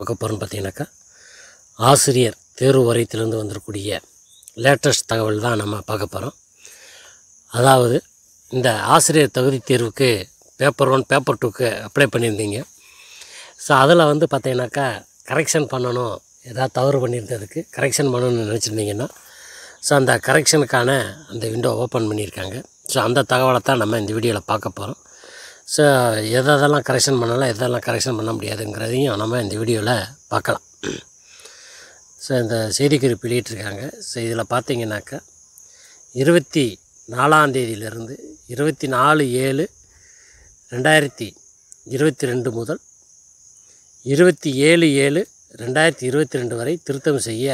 பார்க்க போகிறோம்னு பார்த்தீங்கன்னாக்கா ஆசிரியர் தேர்வு வரையத்திலிருந்து வந்துருக்கூடிய லேட்டஸ்ட் தகவல் தான் நம்ம பார்க்க போகிறோம் அதாவது இந்த ஆசிரியர் தகுதி தேர்வுக்கு பேப்பர் ஒன் பேப்பர் டூக்கு அப்ளை பண்ணியிருந்தீங்க ஸோ அதில் வந்து பார்த்தீங்கன்னாக்கா கரெக்ஷன் பண்ணணும் ஏதாவது தவறு பண்ணியிருந்ததுக்கு கரெக்ஷன் பண்ணணும்னு நினச்சிருந்தீங்கன்னா ஸோ அந்த கரெக்ஷனுக்கான அந்த விண்டோ ஓப்பன் பண்ணியிருக்காங்க ஸோ அந்த தகவலை தான் நம்ம இந்த வீடியோவில் பார்க்க போகிறோம் ஸோ எதை எதெல்லாம் கரெக்ஷன் பண்ணலாம் எதெல்லாம் கரெக்ஷன் பண்ண முடியாதுங்கிறதையும் நம்ம இந்த வீடியோவில் பார்க்கலாம் ஸோ இந்த செய்திக்குறிப்பு வெளியிட்டிருக்காங்க ஸோ இதில் பார்த்தீங்கன்னாக்கா இருபத்தி நாலாந்தேதியிலிருந்து இருபத்தி நாலு ஏழு ரெண்டாயிரத்தி இருபத்தி ரெண்டு முதல் இருபத்தி ஏழு ஏழு ரெண்டாயிரத்தி இருபத்தி ரெண்டு வரை திருத்தம் செய்ய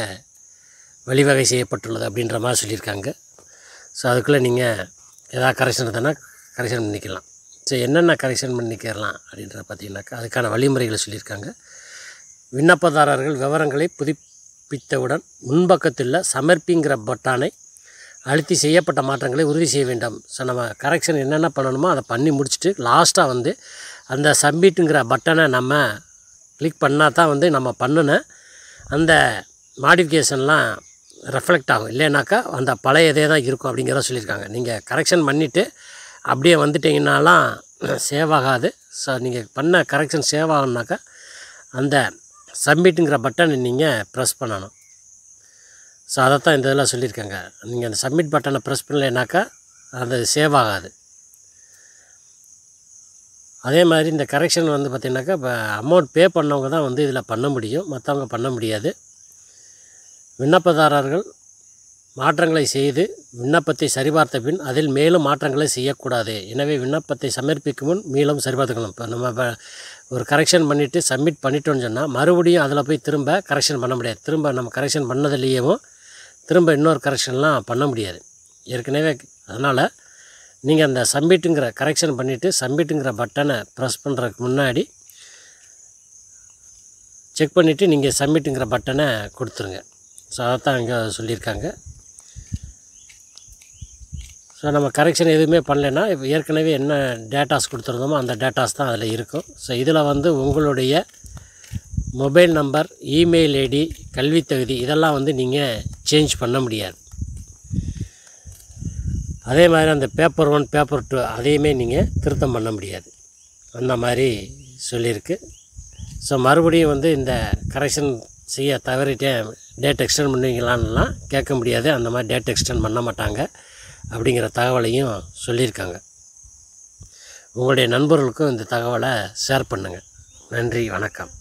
வழிவகை செய்யப்பட்டுள்ளது அப்படின்ற மாதிரி சொல்லியிருக்காங்க ஸோ அதுக்குள்ளே நீங்கள் எதாவது கரெக்ஷன் இருந்தால் கரெக்ஷன் பண்ணிக்கலாம் ஸோ என்னென்ன கரெக்ஷன் பண்ணிக்கிறலாம் அப்படின்றத பார்த்திங்கனாக்கா அதுக்கான வழிமுறைகளை சொல்லியிருக்காங்க விண்ணப்பதாரர்கள் விவரங்களை புதுப்பித்தவுடன் முன்பக்கத்தில் சமர்ப்பிங்கிற பட்டானை அழுத்தி செய்யப்பட்ட மாற்றங்களை உறுதி செய்ய வேண்டும் ஸோ நம்ம கரெக்ஷன் என்னென்ன பண்ணணுமோ அதை பண்ணி முடிச்சுட்டு லாஸ்ட்டாக வந்து அந்த சப்மிட்டுங்கிற பட்டனை நம்ம கிளிக் பண்ணால் தான் வந்து நம்ம பண்ணின அந்த மாடிஃபிகேஷன்லாம் ரெஃப்ளெக்ட் ஆகும் இல்லைனாக்கா அந்த பழைய இதே தான் இருக்கும் அப்படிங்கிறத சொல்லியிருக்காங்க நீங்கள் கரெக்ஷன் பண்ணிவிட்டு அப்படியே வந்துட்டிங்கனாலாம் சேவ் ஆகாது ஸோ நீங்கள் பண்ண கரெக்ஷன் சேவ் ஆகணுனாக்கா அந்த சப்மிட்டுங்கிற பட்டனை நீங்கள் ப்ரெஸ் பண்ணணும் ஸோ அதை தான் இந்த இதெல்லாம் சொல்லியிருக்கேங்க நீங்கள் அந்த சப்மிட் பட்டனை ப்ரெஸ் பண்ணலைனாக்கா அது சேவ் ஆகாது அதே மாதிரி இந்த கரெக்ஷன் வந்து பார்த்திங்கனாக்கா இப்போ அமௌண்ட் பே பண்ணவங்க தான் வந்து இதில் பண்ண முடியும் மற்றவங்க பண்ண முடியாது விண்ணப்பதாரர்கள் மாற்றங்களை செய்து விண்ணப்பத்தை சரிபார்த்த பின் அதில் மேலும் மாற்றங்களை செய்யக்கூடாது எனவே விண்ணப்பத்தை சமர்ப்பிக்கும் முன் மீளும் சரிபார்த்துக்கணும் இப்போ நம்ம ஒரு கரெக்ஷன் பண்ணிவிட்டு சப்மிட் பண்ணிட்டோன்னு சொன்னால் மறுபடியும் அதில் போய் திரும்ப கரெக்ஷன் பண்ண முடியாது திரும்ப நம்ம கரெக்ஷன் பண்ணதிலேயேவும் திரும்ப இன்னொரு கரெக்ஷன்லாம் பண்ண முடியாது ஏற்கனவே அதனால் நீங்கள் அந்த சப்மிட்டுங்கிற கரெக்ஷன் பண்ணிவிட்டு சப்மிட்டுங்கிற பட்டனை ப்ரெஸ் பண்ணுறதுக்கு முன்னாடி செக் பண்ணிவிட்டு நீங்கள் சப்மிட்டுங்கிற பட்டனை கொடுத்துருங்க ஸோ அதைத்தான் இங்கே சொல்லியிருக்காங்க ஸோ நம்ம கரெக்ஷன் எதுவுமே பண்ணலைன்னா இப்போ ஏற்கனவே என்ன டேட்டாஸ் கொடுத்துருந்தோமோ அந்த டேட்டாஸ் தான் அதில் இருக்கும் ஸோ இதில் வந்து உங்களுடைய மொபைல் நம்பர் இமெயில் ஐடி கல்வி தகுதி இதெல்லாம் வந்து நீங்கள் சேஞ்ச் பண்ண முடியாது அதே மாதிரி அந்த பேப்பர் ஒன் பேப்பர் டூ அதையுமே நீங்கள் திருத்தம் பண்ண முடியாது அந்த மாதிரி சொல்லியிருக்கு ஸோ மறுபடியும் வந்து இந்த கரெக்ஷன் செய்ய தவறிட்டேன் டேட் எக்ஸ்டெண்ட் பண்ணுவீங்களான்லாம் கேட்க முடியாது அந்த மாதிரி டேட் எக்ஸ்டெண்ட் பண்ண மாட்டாங்க அப்படிங்கிற தகவலையும் சொல்லியிருக்காங்க உங்களுடைய நண்பர்களுக்கும் இந்த தகவலை ஷேர் பண்ணுங்கள் நன்றி வணக்கம்